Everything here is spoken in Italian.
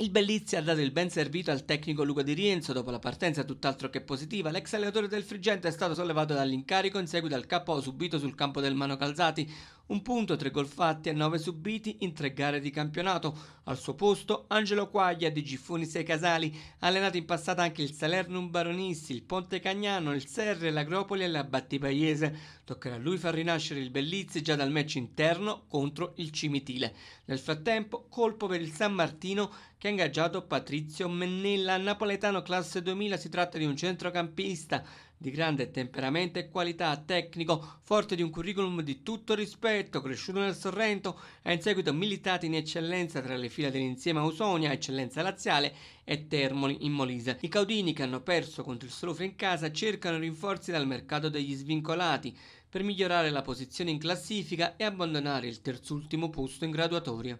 Il Bellizzi ha dato il ben servito al tecnico Luca Di Rienzo dopo la partenza tutt'altro che positiva. L'ex allenatore del Frigente è stato sollevato dall'incarico in seguito al capo subito sul campo del Mano Calzati, un punto, tre gol fatti e nove subiti in tre gare di campionato. Al suo posto Angelo Quaglia di Giffoni Sei Casali, allenato in passato anche il Salernum Baronissi, il Ponte Cagnano, il Serre, l'Agropoli e la Battipaiese. Toccherà a lui far rinascere il Bellizzi già dal match interno contro il Cimitile. Nel frattempo colpo per il San Martino che ha ingaggiato Patrizio Mennella, napoletano classe 2000, si tratta di un centrocampista di grande temperamento e qualità tecnico, forte di un curriculum di tutto rispetto, cresciuto nel Sorrento, ha in seguito militato in eccellenza tra le file dell'insieme Ausonia, eccellenza laziale e Termoli in Molise. I caudini che hanno perso contro il Strofe in casa cercano rinforzi dal mercato degli svincolati per migliorare la posizione in classifica e abbandonare il terzultimo posto in graduatoria.